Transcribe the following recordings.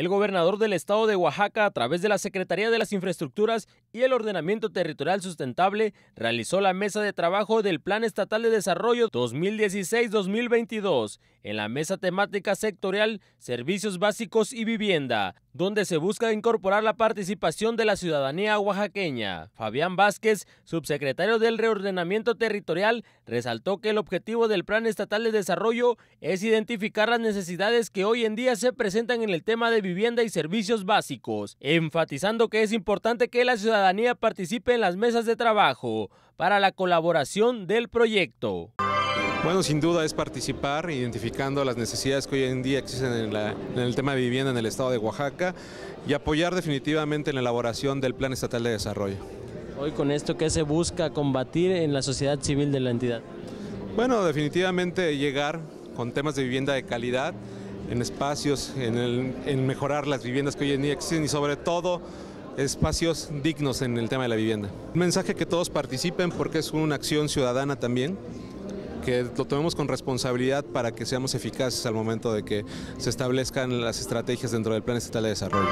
El gobernador del estado de Oaxaca, a través de la Secretaría de las Infraestructuras y el Ordenamiento Territorial Sustentable, realizó la mesa de trabajo del Plan Estatal de Desarrollo 2016-2022 en la mesa temática sectorial Servicios Básicos y Vivienda, donde se busca incorporar la participación de la ciudadanía oaxaqueña. Fabián Vázquez, subsecretario del Reordenamiento Territorial, resaltó que el objetivo del Plan Estatal de Desarrollo es identificar las necesidades que hoy en día se presentan en el tema de vivienda vivienda y servicios básicos, enfatizando que es importante que la ciudadanía participe en las mesas de trabajo para la colaboración del proyecto. Bueno, sin duda es participar, identificando las necesidades que hoy en día existen en, el tema de vivienda en el estado de Oaxaca y apoyar definitivamente en la elaboración del Plan Estatal de Desarrollo. Hoy con esto, ¿qué se busca combatir en la sociedad civil de la entidad? Bueno, definitivamente llegar con temas de vivienda de calidad, en espacios, en, mejorar las viviendas que hoy en día existen y sobre todo espacios dignos en el tema de la vivienda. Un mensaje que todos participen porque es una acción ciudadana también, que lo tomemos con responsabilidad para que seamos eficaces al momento de que se establezcan las estrategias dentro del Plan Estatal de Desarrollo.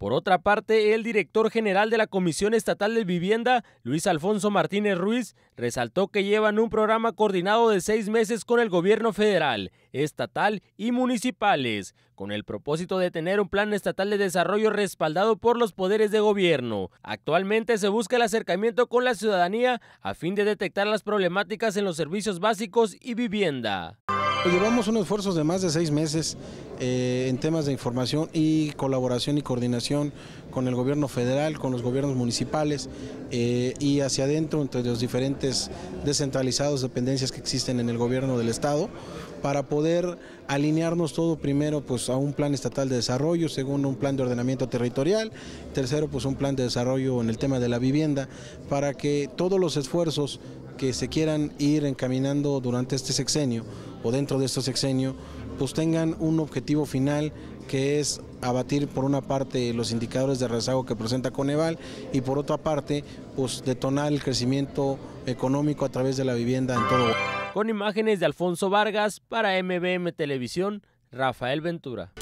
Por otra parte, el director general de la Comisión Estatal de Vivienda, Luis Alfonso Martínez Ruiz, resaltó que llevan un programa coordinado de seis meses con el gobierno federal, estatal y municipales, con el propósito de tener un plan estatal de desarrollo respaldado por los poderes de gobierno. Actualmente se busca el acercamiento con la ciudadanía a fin de detectar las problemáticas en los servicios básicos y vivienda. Pues llevamos unos esfuerzos de más de seis meses eh, en temas de información y colaboración y coordinación con el gobierno federal, con los gobiernos municipales eh, y hacia adentro entre los diferentes descentralizados dependencias que existen en el gobierno del estado para poder alinearnos todo primero pues a un plan estatal de desarrollo, segundo un plan de ordenamiento territorial, tercero pues un plan de desarrollo en el tema de la vivienda para que todos los esfuerzos que se quieran ir encaminando durante este sexenio o dentro de estos sexenio, pues tengan un objetivo final que es abatir por una parte los indicadores de rezago que presenta Coneval y por otra parte pues detonar el crecimiento económico a través de la vivienda en todo. Con imágenes de Alfonso Vargas para MBM Televisión, Rafael Ventura.